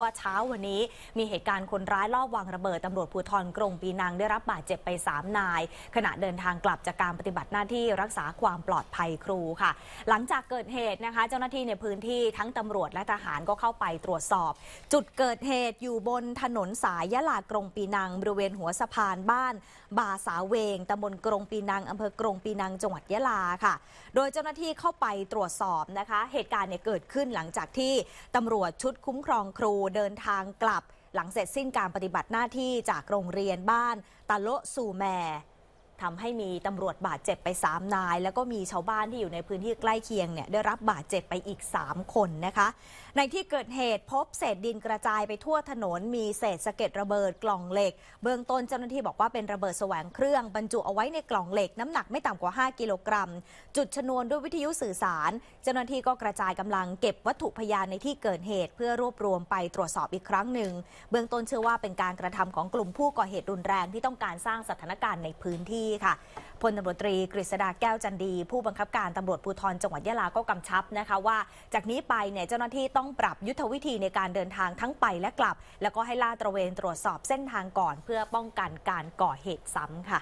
ว่าเช้าวันนี้มีเหตุการณ์คนร้ายลอบวางระเบิดตำรวจภูธรกรงปีนังได้รับบาดเจ็บไป 3 นาย ขณะเดินทางกลับจากการปฏิบัติหน้าที่รักษาความปลอดภัยครูค่ะ หลังจากเกิดเหตุนะคะ เจ้าหน้าที่ในพื้นที่ทั้งตำรวจและทหารก็เข้าไปตรวจสอบ จุดเกิดเหตุอยู่บนถนนสายยะลากรงปีนัง บริเวณหัวสะพานบ้านบาสาเวงตำบลกรงปีนังอำเภอกรงปีนังจังหวัดยะลาค่ะ โดยเจ้าหน้าที่เข้าไปตรวจสอบนะคะ เหตุการณ์เนี่ยเกิดขึ้นหลังจากที่ตำรวจชุดคุ้มครองครูเดินทางกลับหลังเสร็จสิ้นการปฏิบัติหน้าที่จากโรงเรียนบ้านตาโลสูแมทำให้มีตำรวจบาดเจ็บไป 3 นาย แล้วก็มีชาวบ้านที่อยู่ในพื้นที่ใกล้เคียงเนี่ยได้รับบาดเจ็บไปอีก 3 คนนะคะ ในที่เกิดเหตุพบเศษดินกระจายไปทั่วถนน มีเศษสะเก็ดระเบิดกล่องเหล็ก เบื้องต้นเจ้าหน้าที่บอกว่าเป็นระเบิดแสวงเครื่องบรรจุเอาไว้ในกล่องเหล็กน้ำหนักไม่ต่ำกว่า 5กิโลกรัมจุดชนวนด้วยวิทยุสื่อสาร เจ้าหน้าที่ก็กระจายกำลังเก็บวัตถุพยานในที่เกิดเหตุเพื่อรวบรวมไปตรวจสอบอีกครั้งหนึ่งเบื้องต้นเชื่อว่าเป็นการกระทำของกลุ่มผู้ก่อเหตุรุนแรงที่ต้องการสร้างสถานการณ์ในพื้นที่ที่ค่ะพลตำรวจตรีกฤษดาแก้วจันดี ผู้บังคับการตำรวจภูธรจังหวัดยะลาก็กำชับนะคะว่า จากนี้ไปเนี่ยเจ้าหน้าที่ต้องปรับยุทธวิธีในการเดินทางทั้งไปและกลับ แล้วก็ให้ล่าตระเวนตรวจสอบเส้นทางก่อน เพื่อป้องกันการก่อเหตุซ้ำค่ะ